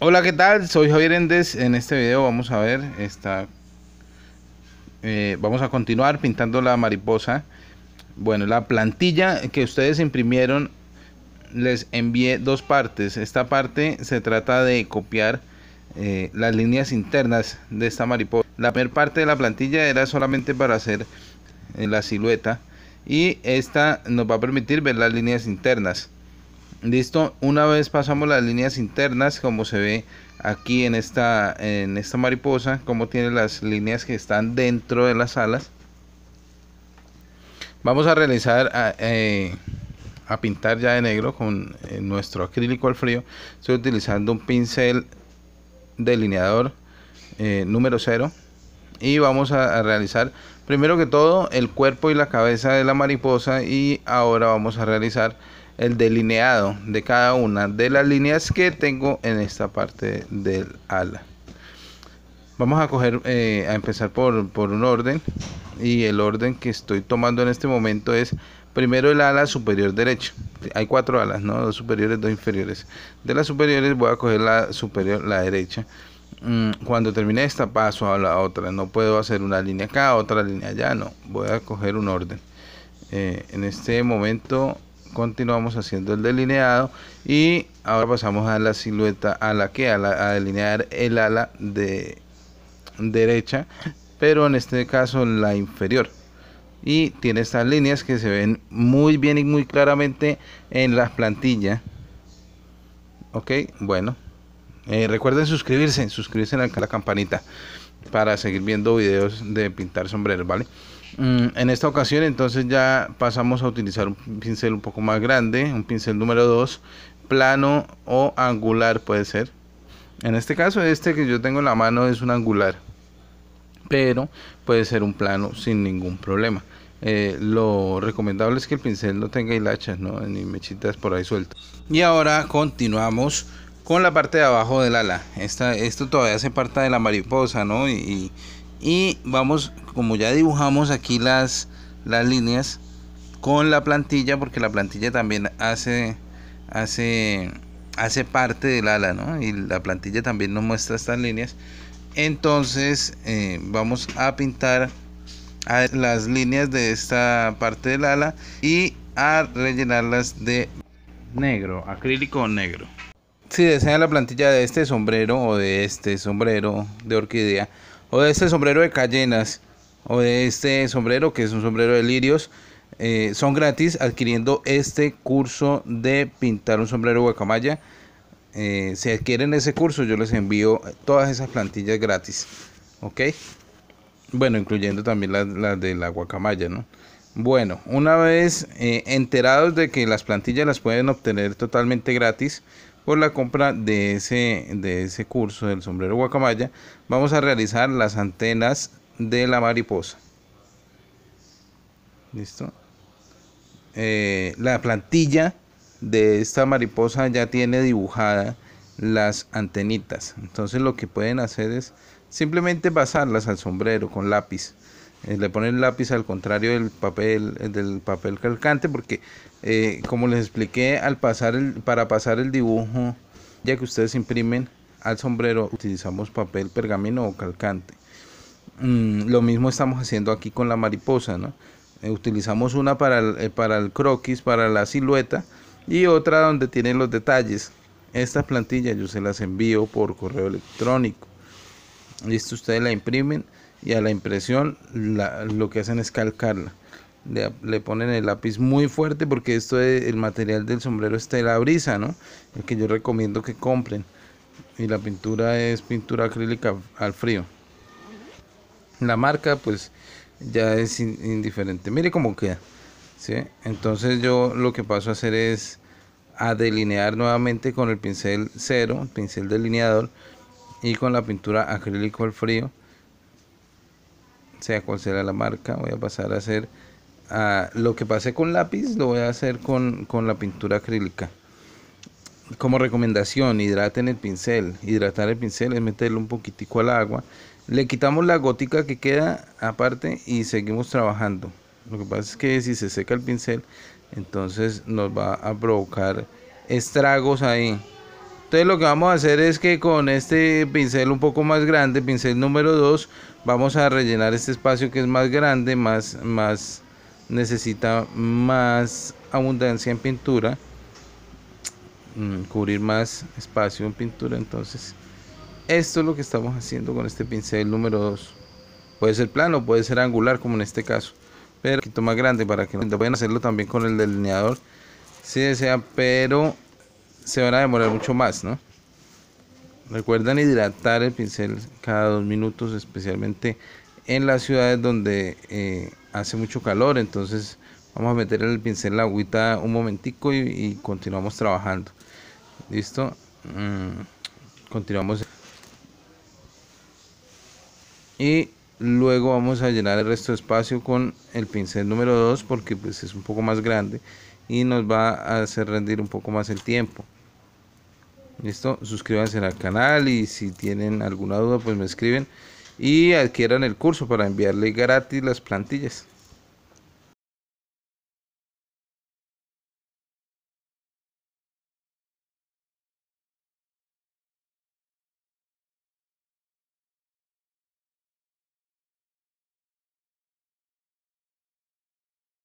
Hola, ¿qué tal? Soy Javier Endes En este video vamos a ver esta... Eh, vamos a continuar pintando la mariposa. Bueno, la plantilla que ustedes imprimieron les envié dos partes. Esta parte se trata de copiar eh, las líneas internas de esta mariposa. La primera parte de la plantilla era solamente para hacer eh, la silueta y esta nos va a permitir ver las líneas internas. Listo, una vez pasamos las líneas internas, como se ve aquí en esta, en esta mariposa, como tiene las líneas que están dentro de las alas. Vamos a realizar, a, eh, pintar ya de negro con eh, nuestro acrílico al frío. Estoy utilizando un pincel delineador eh, número 0 y vamos a realizar primero que todo el cuerpo y la cabeza de la mariposa y ahora vamos a realizar el delineado de cada una de las líneas que tengo en esta parte del ala. Vamos a coger, eh, a empezar por, por un orden y el orden que estoy tomando en este momento es primero el ala superior derecha. Hay cuatro alas, ¿no? Dos superiores, dos inferiores. De las superiores voy a coger la superior, la derecha mm, cuando termine esta paso a la otra. No puedo hacer una línea acá, otra línea allá, no. Voy a coger un orden. Eh, en este momento continuamos haciendo el delineado y ahora pasamos a la silueta a la que a, delinear el ala de derecha pero en este caso la inferior y tiene estas líneas que se ven muy bien y muy claramente en las plantillas ok bueno eh, recuerden suscribirse suscribirse a la, campanita para seguir viendo videos de pintar sombreros vale Mm, en esta ocasión entonces ya pasamos a utilizar un pincel un poco más grande, un pincel número 2, plano o angular puede ser. En este caso este que yo tengo en la mano es un angular, pero puede ser un plano sin ningún problema. Eh, lo recomendable es que el pincel no tenga hilachas, ¿no? ni mechitas por ahí sueltas. Y ahora continuamos con la parte de abajo del ala. esto todavía hace parte de la mariposa, ¿no? y, y vamos como ya dibujamos aquí las las líneas con la plantilla porque la plantilla también hace hace hace parte del ala ¿no? y la plantilla también nos muestra estas líneas entonces eh, vamos a pintar las líneas de esta parte del ala y a rellenarlas de negro acrílico negro si desea la plantilla de este sombrero o de este sombrero de orquídea o de este sombrero de cayenas o de este sombrero que es un sombrero de lirios eh, son gratis adquiriendo este curso de pintar un sombrero guacamaya eh, si adquieren ese curso yo les envío todas esas plantillas gratis ok bueno incluyendo también las de la guacamaya no bueno una vez eh, enterados de que las plantillas las pueden obtener totalmente gratis por la compra de ese, de ese curso del sombrero guacamaya, vamos a realizar las antenas de la mariposa. ¿Listo? Eh, la plantilla de esta mariposa ya tiene dibujadas las antenitas. Entonces lo que pueden hacer es simplemente basarlas al sombrero con lápiz. Eh, le ponen lápiz al contrario del papel eh, del papel calcante porque eh, como les expliqué al pasar para pasar el dibujo ya que ustedes imprimen al sombrero utilizamos papel pergamino o calcante mm, lo mismo estamos haciendo aquí con la mariposa no utilizamos una para el, para el croquis para la silueta y otra donde tienen los detalles estas plantillas yo se las envío por correo electrónico listo ustedes la imprimen y a la impresión lo que hacen es calcarla. Le, ponen el lápiz muy fuerte porque esto es, el material del sombrero está la brisa, ¿no? El que yo recomiendo que compren. Y la pintura es pintura acrílica al frío. La marca pues ya es indiferente. Mire cómo queda. ¿sí? Entonces yo lo que paso a hacer es a delinear nuevamente con el pincel cero, pincel delineador y con la pintura acrílica al frío sea cual sea la marca, voy a pasar a hacer lo que pasé con lápiz, lo voy a hacer con, con la pintura acrílica. Como recomendación, hidraten el pincel. Hidratar el pincel es meterle un poquitico al agua. Le quitamos la gótica que queda aparte y seguimos trabajando. Lo que pasa es que si se seca el pincel, entonces nos va a provocar estragos ahí. Entonces lo que vamos a hacer es que con este pincel un poco más grande, pincel número 2, vamos a rellenar este espacio que es más grande, más, más necesita más abundancia en pintura, mm, cubrir más espacio en pintura. Entonces esto es lo que estamos haciendo con este pincel número 2. Puede ser plano, puede ser angular como en este caso, pero un poquito más grande para que Pueden hacerlo también con el delineador si desea, pero se van a demorar mucho más, ¿no? Recuerdan hidratar el pincel cada dos minutos, especialmente en las ciudades donde eh, hace mucho calor. Entonces vamos a meter el pincel la agüita un momentico y, continuamos trabajando. ¿Listo? Mm, continuamos. Y luego vamos a llenar el resto de espacio con el pincel número 2 porque pues, es un poco más grande y nos va a hacer rendir un poco más el tiempo. Listo, suscríbanse al canal y si tienen alguna duda pues me escriben y adquieran el curso para enviarle gratis las plantillas.